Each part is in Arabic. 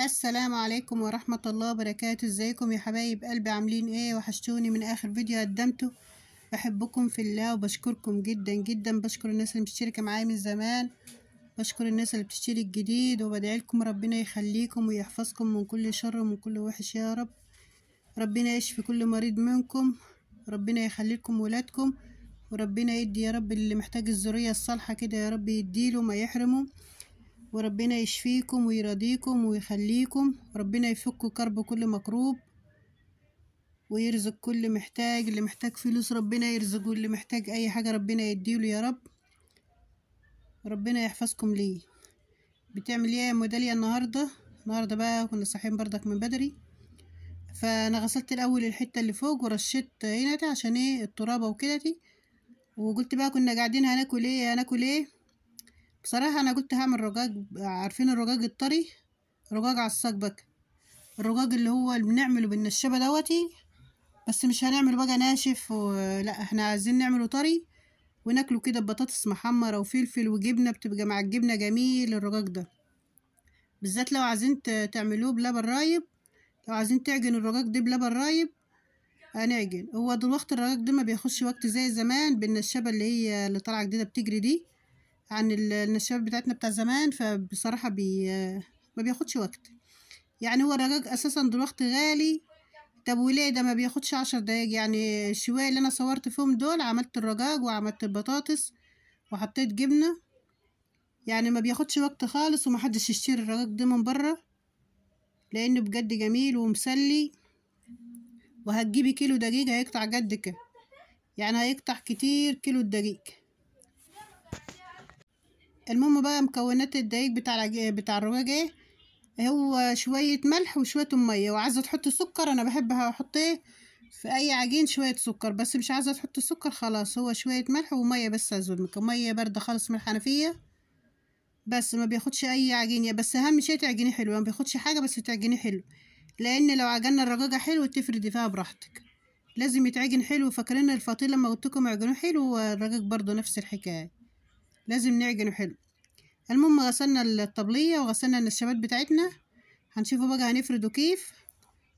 السلام عليكم ورحمة الله وبركاته ازيكم يا حبايب قلبي عاملين ايه وحشتوني من اخر فيديو قدمته بحبكم في الله وبشكركم جدا جدا بشكر الناس اللي مشتركة معايا من زمان بشكر الناس اللي بتشتري الجديد وبدعي لكم ربنا يخليكم ويحفظكم من كل شر ومن كل وحش يا رب ربنا يشفي كل مريض منكم ربنا لكم ولادكم وربنا يدي يا رب اللي محتاج الذرية الصالحة كده يا رب يديله ما يحرمه وربنا يشفيكم ويرضيكم ويخليكم ربنا يفك كرب كل مكروب ويرزق كل محتاج اللي محتاج فلوس ربنا يرزقه اللي محتاج اي حاجة ربنا يديله يا رب ربنا يحفظكم ليه بتعمل ايه يا موداليا النهاردة النهاردة بقى كنا صاحيين بردك من بدري فانا غسلت الاول الحتة اللي فوق ورشيت هنا عشان ايه الترابة وكده دي وقلت بقى كنا قاعدين هناكل ايه هناكل ايه بصراحة أنا كنت هعمل رجاج عارفين الرجاج الطري رجاج على الصكبك الرجاج اللي هو اللي بنعمله بالنشابة دوتي بس مش هنعمله بقى ناشف و... لا احنا عايزين نعمله طري وناكله كده ببطاطس محمرة وفلفل وجبنة بتبقى مع الجبنة جميل الرجاج ده بالذات لو عايزين تعملوه بلبن رايب لو عايزين تعجن الرجاج ده بلبن رايب هنعجن هو دلوقتي الرجاج ده ما بياخدش وقت زي زمان بالنشابة اللي هي اللي طالعة جديدة بتجري دي عن النشابات بتاعتنا بتاع زمان فبصراحة بي ما بياخدش وقت يعني هو الرجاج أساسا دلوقتي غالي طب وليه ده ما بياخدش عشر دقايق يعني الشواية اللي أنا صورت فيهم دول عملت الرجاج وعملت البطاطس وحطيت جبنة يعني ما بياخدش وقت خالص ومحدش يشتري الرجاج ده من بره لأنه بجد جميل ومسلي وهتجيبي كيلو دقيق هيقطع جد كده يعني هيقطع كتير كيلو الدقيق المهم بقى مكونات الدقيق بتاع بتاع الرواج ايه هو شوية ملح وشوية مية وعايزة تحط سكر أنا بحب أحط إيه في أي عجين شوية سكر بس مش عايزة تحط سكر خلاص هو شوية ملح ومية بس أزودلك مية باردة خالص من الحنفية بس ما بياخدش أي عجينة بس أهم شي تعجنيه حلو ما بياخدش حاجة بس تعجنيه حلو لأن لو عجنا الرجاجة حلو تفردي فيها براحتك لازم يتعجن حلو فاكرين الفطير لما قلتلكم عجنوه حلو والرجاج برضه نفس الحكاية لازم نعجنه حلو المهم غسلنا الطبلية وغسلنا النشابات بتاعتنا هنشوفه بقى هنفرده كيف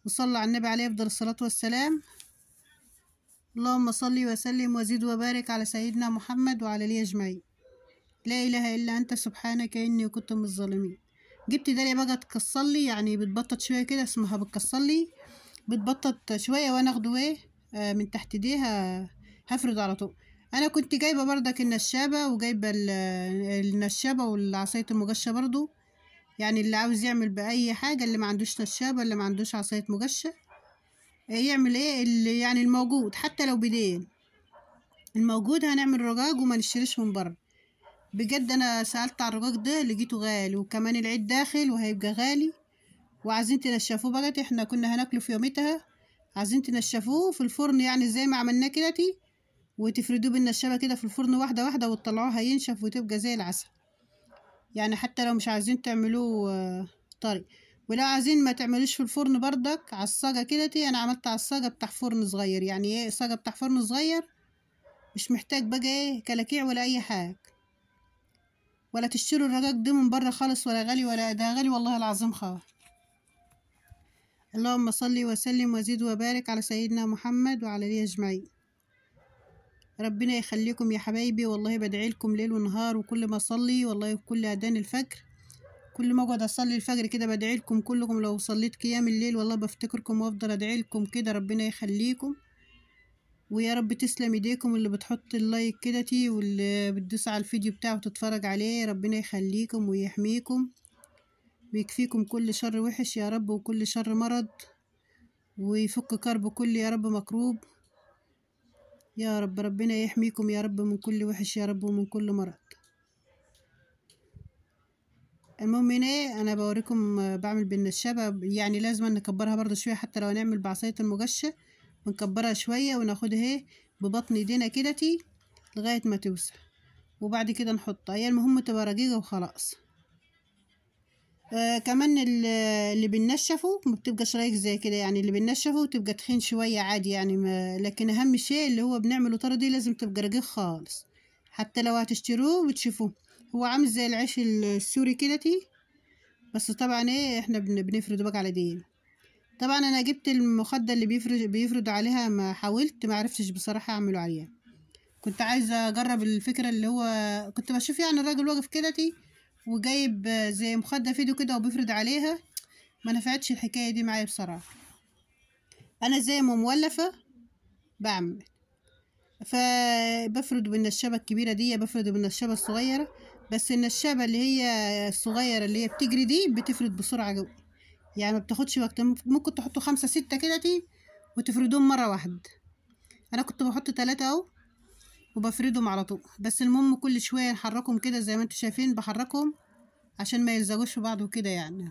وصلى على النبي عليه أفضل الصلاة والسلام اللهم صلي وسلم وزيد وبارك على سيدنا محمد وعلى لي أجمعين لا إله إلا أنت سبحانك إني كنت من الظالمين جبت داليا بقى تكسرلي يعني بتبطط شوية كده اسمها بتكسرلي بتبطط شوية وأنا أخده إيه آه، من تحت إيديها هفرد على طول انا كنت جايبه بردك النشابه وجايبه النشابه والعصايه المجشه برضو يعني اللي عاوز يعمل باي حاجه اللي ما عندوش نشابه اللي ما عندوش عصايه مجشه آه، يعمل ايه اللي يعني الموجود حتى لو بدين الموجود هنعمل رجاج وما نشتريش من بره بجد انا سالت على الرجاج ده لقيته غالي وكمان العيد داخل وهيبقى غالي وعايزين تنشفوه بقى احنا كنا هناكله في يومتها عايزين تنشفوه في الفرن يعني زي ما عملناه كده وتفردوه بالنشابة كده في الفرن واحدة واحدة وتطلعوه هينشف وتبقى زي العسل يعني حتى لو مش عايزين تعملوه آه، طري ولو عايزين ما تعملوش في الفرن بردك عصاجة كده انا عملت عصاجة بتاع فرن صغير يعني ايه عصاجة بتاع فرن صغير مش محتاج بقى ايه كلاكيع ولا اي حاجة ولا تشتروا الرقاق ده من بره خالص ولا غالي ولا ده غالي والله العظيم خالص اللهم صلي وسلم وزيد وبارك على سيدنا محمد وعلى اله اجمعين ربنا يخليكم يا حبايبي والله بدعي لكم ليل ونهار وكل ما اصلي والله كل اذان الفجر كل ما اقعد اصلي الفجر كده بدعي لكم كلكم لو صليت قيام الليل والله بفتكركم وافضل ادعي لكم كده ربنا يخليكم ويا رب تسلم ايديكم اللي بتحط اللايك كده تي واللي بتدوس على الفيديو بتاعه وتتفرج عليه ربنا يخليكم ويحميكم ويكفيكم كل شر وحش يا رب وكل شر مرض ويفك كرب كل يا رب مكروب يا رب ربنا يحميكم يا رب من كل وحش يا رب ومن كل مرض المهم هنا إيه، انا بوريكم بعمل بالنشابة يعني لازم نكبرها برضو شوية حتى لو هنعمل بعصاية المجشة ونكبرها شوية وناخدها اهي ببطن ايدينا كده تي لغاية ما توسع وبعد كده نحطها هي المهم تبقى رقيقة وخلاص آه كمان اللي بنشفه ما بتبقاش رايق زي كده يعني اللي بنشفه وتبقى تخين شوية عادي يعني ما لكن أهم شيء اللي هو بنعمله طرى دي لازم تبقى رقيق خالص حتى لو هتشتروه بتشوفوه هو عامل زي العيش السوري كده تي بس طبعا ايه احنا بنفرده بقى على دي طبعا انا جبت المخدة اللي بيفرد بيفرد عليها ما حاولت ما عرفتش بصراحة اعمله عليها كنت عايزة اجرب الفكرة اللي هو كنت بشوف يعني الراجل واقف كده تي وجايب زي مخدة فيديو كده وبيفرد عليها ما نفعتش الحكاية دي معايا بصراحة أنا زي ما مولفة بعمل فبفرد بالنشابة الكبيرة دي بفرد بالنشابة الصغيرة بس النشابة اللي هي الصغيرة اللي هي بتجري دي بتفرد بسرعة جو. يعني ما بتاخدش وقت ممكن تحطوا خمسة ستة كده دي وتفردوهم مرة واحدة أنا كنت بحط تلاتة أهو وبفردهم على طول بس المهم كل شوية نحركهم كده زي ما انتوا شايفين بحركهم عشان ما يلزقوش في بعض وكده يعني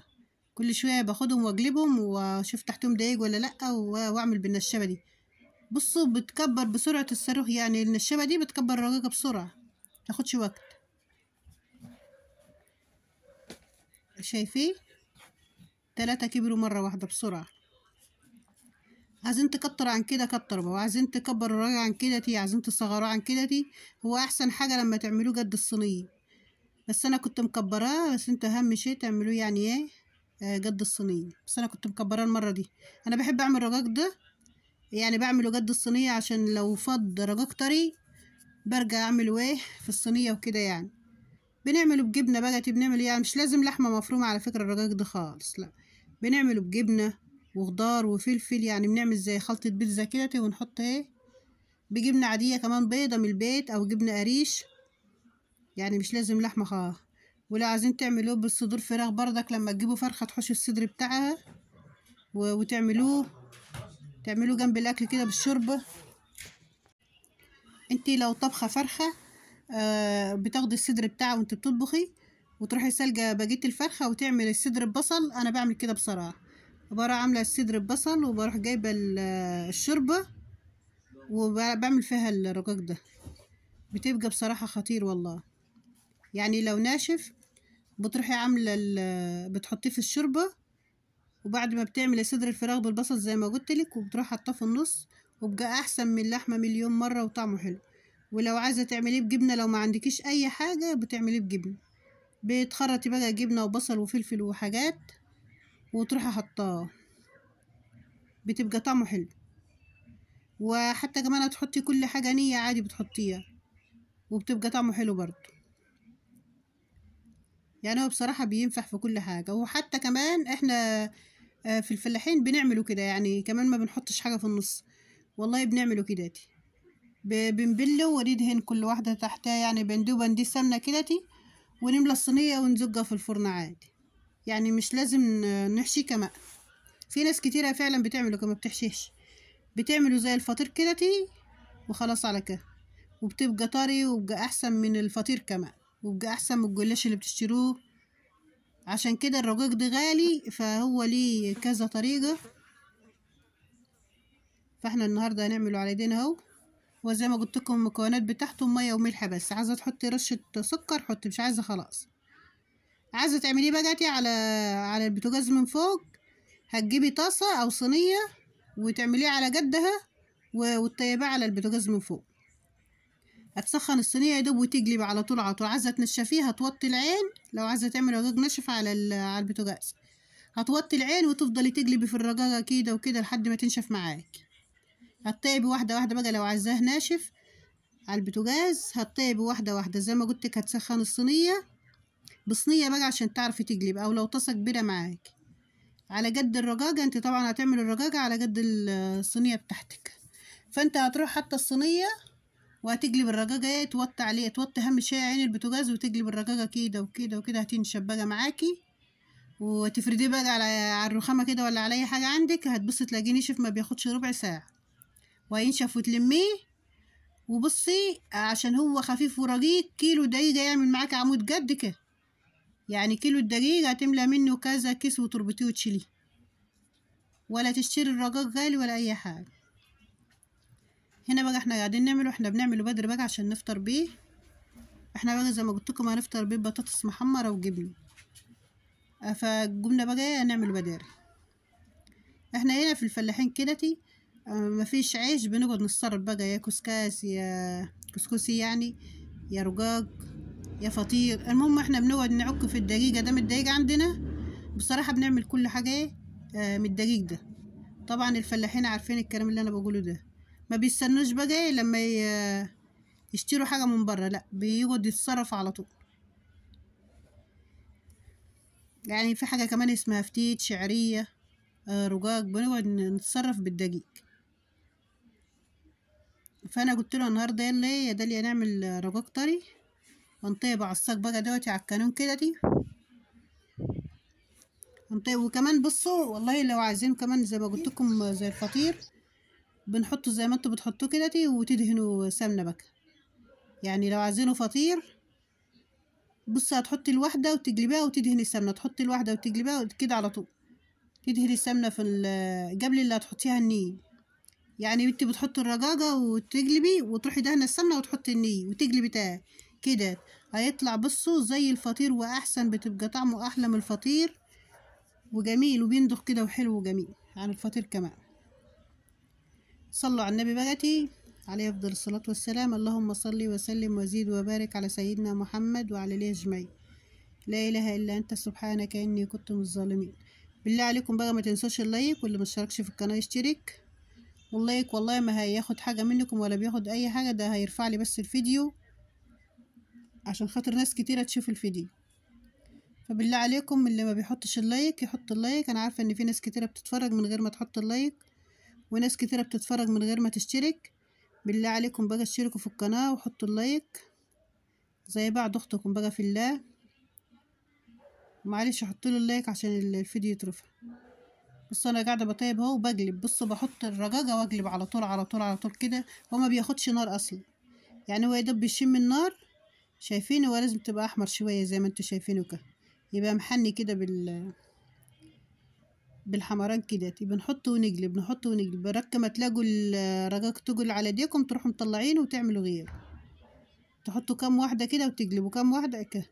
كل شوية باخدهم واجلبهم واشوف تحتهم دايج ولا لأ واعمل بالنشابة دي بصوا بتكبر بسرعة الصاروخ يعني النشابة دي بتكبر الرقاقة بسرعة تاخدش وقت شايفين تلاتة كبروا مرة واحدة بسرعة عايزين تكتر عن كده كتر بقى وعايزين تكبر الراجل عن كده تي عايزين تصغروه عن كده تي هو احسن حاجه لما تعملوه قد الصينيه بس انا كنت مكبراه بس انتوا اهم شيء تعملوه يعني ايه قد آه، الصينيه بس انا كنت مكبراه المره دي انا بحب اعمل رقاق ده يعني بعمله قد الصينيه عشان لو فض رقاق طري برجع اعمله ايه في الصينيه وكده يعني بنعمله بجبنه بقى بنعمل إيه؟ يعني مش لازم لحمه مفرومه على فكره الرقاق ده خالص لا بنعمله بجبنه وخضار وفلفل يعني بنعمل زي خلطة بيتزا كده طيب ونحط ايه بجبنة عادية كمان بيضة من البيت أو جبنة قريش يعني مش لازم لحمة خالص ولو عايزين تعملوه بالصدور فراخ بردك لما تجيبوا فرخة تحشوا الصدر بتاعها وتعملوه تعملوه جنب الأكل كده بالشوربة انتي لو طبخة فرخة آه، بتاخدي الصدر بتاعها وانت بتطبخي وتروحي سالجة بقية الفرخة وتعمل الصدر ببصل أنا بعمل كده بصراحة عباره عاملة الصدر البصل وبروح جايبة الشوربة وبعمل فيها الرقاق ده بتبقى بصراحة خطير والله يعني لو ناشف بتروحي عاملة بتحطيه في الشوربة وبعد ما بتعملي صدر الفراخ بالبصل زي ما قلت لك وبتروح حاطاه في النص وبقى احسن من اللحمه مليون مره وطعمه حلو ولو عايزه تعمليه بجبنه لو ما عندكيش اي حاجه بتعمليه بجبنه بتخرطي بقى جبنه وبصل وفلفل وحاجات وتروحي حطاه بتبقى طعمه حلو وحتى كمان هتحطي كل حاجة نية عادي بتحطيها وبتبقى طعمه حلو برضو يعني هو بصراحة بينفع في كل حاجة وحتى كمان احنا آه، في الفلاحين بنعمله كده يعني كمان ما بنحطش حاجة في النص والله بنعمله كده دي بنبله وندهن كل واحدة تحتها يعني بندوب دي سمنة كده ونملى الصينية ونزقها في الفرن عادي يعني مش لازم نحشي كماء في ناس كتيرة فعلا بتعمله كما بتحشيش بتعمله زي الفطير كده تي وخلاص على كده وبتبقى طري وبقى احسن من الفطير كمان وبقى احسن من الجلاش اللي بتشتروه عشان كده الرقاق ده غالي فهو ليه كذا طريقة فاحنا النهاردة هنعمله على ايدينا اهو وزي ما قلت لكم المكونات بتاعته مية وملح بس عايزة تحطي رشة سكر حطي مش عايزة خلاص عايزه تعمليه بقى على على البوتاجاز من فوق هتجيبي طاسه او صينيه وتعمليه على قدها وتطيبيه على البوتاجاز من فوق هتسخن الصينيه يدوب وتقلب على طول على طول عايزه تنشفيها توطي العين لو عايزه تعملي رقاق نشف على على البوتاجاز هتوطي العين وتفضلي تقلبي في الرقاقه كده وكده لحد ما تنشف معاك هتطيبي واحده واحده بقى لو عايزاه ناشف على البوتاجاز هتطيبي واحده واحده زي ما لك هتسخن الصينيه بصينية بقى عشان تعرفي تقلي او لو طاسة كبيرة معاك على قد الرجاجة انت طبعا هتعمل الرجاجة على قد الصينية بتاعتك فانت هتروح حتى الصينية وهتقلب الرجاجة ايه توطي عليها توطي اهم شيء عين البوتاجاز وتقلب الرجاجة كده وكده وكده هتنشف بقى معاكي وتفرديه بقى على الرخامة كده ولا على اي حاجة عندك هتبصي تلاقيه نشف ما بياخدش ربع ساعة وهينشف وتلميه وبصي عشان هو خفيف ورقيق كيلو دقيقة يعمل معاك عمود قد كده يعني كيلو الدقيق هتملى منه كذا كيس وتربطيه وتشيليه ولا تشتري الرقاق غالي ولا اي حاجة هنا بقى احنا قاعدين نعمله احنا بنعمله بدري بقى عشان نفطر بيه احنا بقى زي ما قلت لكم هنفطر بيه بطاطس محمرة وجبنة آه، فالجبنة بقى نعمله بدري احنا هنا في الفلاحين كدتي آه، مفيش عيش بنقعد نصرف بقى يا كسكاس يا كسكسي يعني يا رقاق يا فطير المهم احنا بنقعد نعك في الدقيقه ده من الدقيقه عندنا بصراحه بنعمل كل حاجه ايه آه، من الدقيق ده طبعا الفلاحين عارفين الكلام اللي انا بقوله ده ما بيستنوش بقى ايه لما يشتروا حاجه من بره لا بيقعد يتصرف على طول يعني في حاجه كمان اسمها فتيت شعريه آه، رقاق بنقعد نتصرف بالدقيق فانا قلت له النهارده يلا ايه يا داليا نعمل رقاق طري هنطيب على الصاج بقى دلوقتي على الكانون كده دي هنطيب وكمان بصوا والله لو عايزين كمان زي ما قلت لكم زي الفطير بنحطه زي ما انتوا بتحطوه كده دي وتدهنوا سمنه بقى يعني لو عايزينه فطير بص هتحطي الواحده وتقلبيها وتدهني السمنه تحطي الواحده وتقلبيها كده على طول تدهني السمنه في قبل اللي هتحطيها الني يعني انت بتحطي الرقاقه وتقلبي وتروحي دهنه السمنه وتحطي الني وتقلبي تاني كده هيطلع بصوا زي الفطير واحسن بتبقى طعمه احلى من الفطير وجميل وبيندخ كده وحلو وجميل عن الفطير كمان صلوا على النبي بغتي عليه افضل الصلاه والسلام اللهم صل وسلم وزيد وبارك على سيدنا محمد وعلى اله اجمعين لا اله الا انت سبحانك اني كنت من الظالمين بالله عليكم بقى ما تنسوش اللايك واللي ما اشتركش في القناه يشترك واللايك والله ما هياخد حاجه منكم ولا بياخد اي حاجه ده هيرفع لي بس الفيديو عشان خاطر ناس كتيرة تشوف الفيديو فبالله عليكم اللي ما بيحطش اللايك يحط اللايك انا عارفة ان في ناس كتيرة بتتفرج من غير ما تحط اللايك وناس كتيرة بتتفرج من غير ما تشترك بالله عليكم بقى اشتركوا في القناة وحطوا اللايك زي بعض اختكم بقى في الله معلش احط له اللايك عشان الفيديو يترفع بص انا قاعده بطيب اهو وبقلب بص بحط الرجاجه واقلب على طول على طول على طول كده هو ما بياخدش نار اصلا يعني هو يا دوب بيشم النار شايفين هو لازم تبقى احمر شوية زي ما انتوا شايفينه كده يبقى محني كده بال بالحمران كده يبقى نحطه ونقلب نحطه ونقلب ركه ما تلاقوا الرقاق تقل على ايديكم تروحوا مطلعينه وتعملوا غير تحطوا كام واحدة كده وتقلبوا كام واحدة كده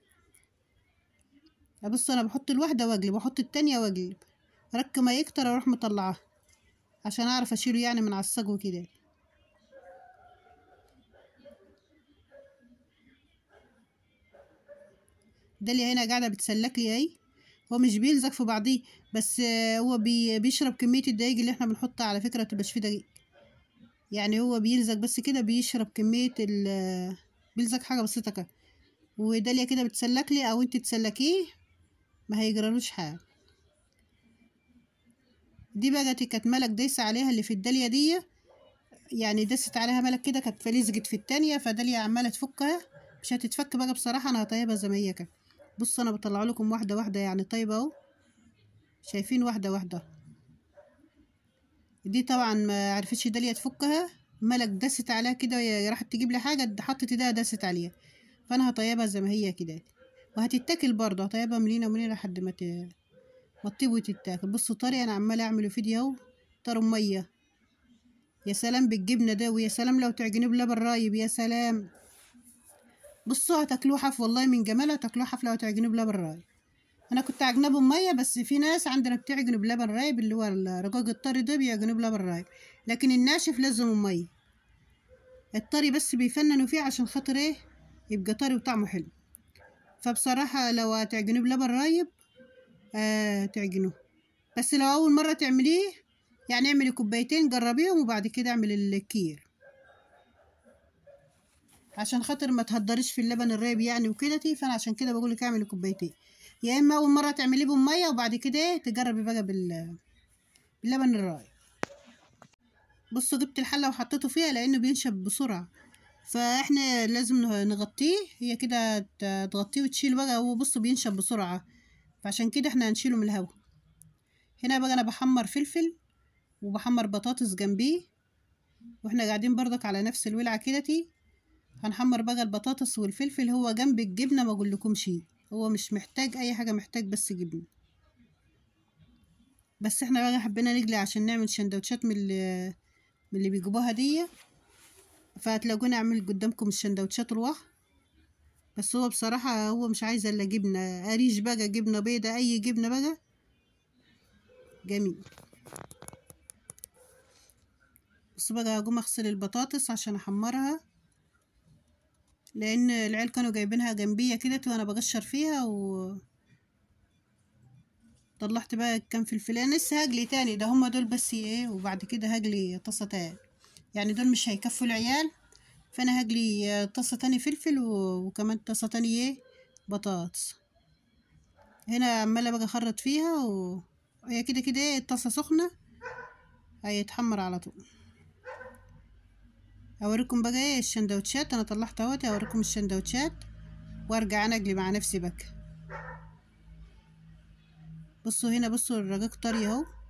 بص انا بحط الواحدة واقلب واحط التانية واقلب ركه ما يكتر اروح مطلعاه عشان اعرف اشيله يعني من على السجو كده داليا هنا قاعدة بتسلك لي اهي هو مش بيلزق في بعضيه بس آه، هو بيشرب كمية الدقيق اللي احنا بنحطها على فكرة متبقاش فيه دقيق يعني هو بيلزق بس كده بيشرب كمية ال بيلزق حاجة بسيطة كده وداليا كده بتسلك لي او انت تسلكيه ما هيجرالوش حاجة دي بقت كانت ملك دايسة عليها اللي في الداليا دي يعني دست عليها ملك كده كانت فلزقت في التانية فداليا عمالة تفكها مش هتتفك بقى بصراحة انا هطيبها زي ما هي كده بصوا انا بطلع لكم واحده واحده يعني طيبه اهو شايفين واحده واحده دي طبعا ما عرفتش داليا تفكها ملك دست عليها كده راحت تجيب لي حاجه حطت ايدها دست عليها فانا هطيبها زي ما هي كده وهتتاكل برضه هطيبها منين ومنين لحد ما تطيب وتتاكل بصوا طري انا عماله اعمل فيديو اهو طار ميه يا سلام بالجبنه ده ويا سلام لو تعجنيه بلبن رايب يا سلام بصوا هتاكلوه حف والله من جمالها هتاكلوه حفله وتعجنوه بلبن رايب انا كنت عجناه بميه بس في ناس عندنا بتعجن بلبن رايب اللي هو الرجاج الطري ده بيعجنوه بلبن رايب لكن الناشف لازم الميه الطري بس بيفننوا فيه عشان خاطر ايه يبقى طري وطعمه حلو فبصراحه لو هتعجنوه بلبن رايب آه تعجنوه بس لو اول مره تعمليه يعني اعملي كوبايتين جربيهم وبعد كده اعملي الكير عشان خاطر ما تهدرش في اللبن الرايب يعني وكده فانا عشان كده بقول لك اعملي كوبايتين يا اما اول مره تعمليه بالميه وبعد كده إيه، تجربي بقى بال باللبن الرايب بصوا جبت الحله وحطيته فيها لانه بينشب بسرعه فاحنا لازم نغطيه هي كده تغطيه وتشيل بقى هو بصوا بينشب بسرعه فعشان كده احنا هنشيله من الهوا هنا بقى انا بحمر فلفل وبحمر بطاطس جنبيه واحنا قاعدين بردك على نفس الولعه كده هنحمر بقى البطاطس والفلفل هو جنب الجبنة ما شيء هو مش محتاج اي حاجة محتاج بس جبنة بس احنا بقى حبينا نجلي عشان نعمل سندوتشات من اللي, بيجيبوها دي فهتلاقوني اعمل قدامكم السندوتشات رواح بس هو بصراحة هو مش عايز الا جبنة قريش بقى جبنة بيضة اي جبنة بقى جميل بس بقى هقوم اغسل البطاطس عشان احمرها لان العيال كانوا جايبينها جنبية كده وانا بقشر فيها و طلعت بقى كام فلفل انا لسه هجلي تاني ده هما دول بس ايه وبعد كده هجلي طاسة تاني يعني دول مش هيكفوا العيال فانا هجلي طاسة تاني فلفل وكمان طاسة تاني ايه بطاطس هنا عمالة بقى اخرط فيها وهي كده كده ايه الطاسة سخنة هيتحمر على طول اوريكم بقى ايه الشندوتشات انا طلعت اهوت اوريكم الشندوتشات وارجع انا اجلي مع نفسي بقى بصوا هنا بصوا الرقاق طري اهو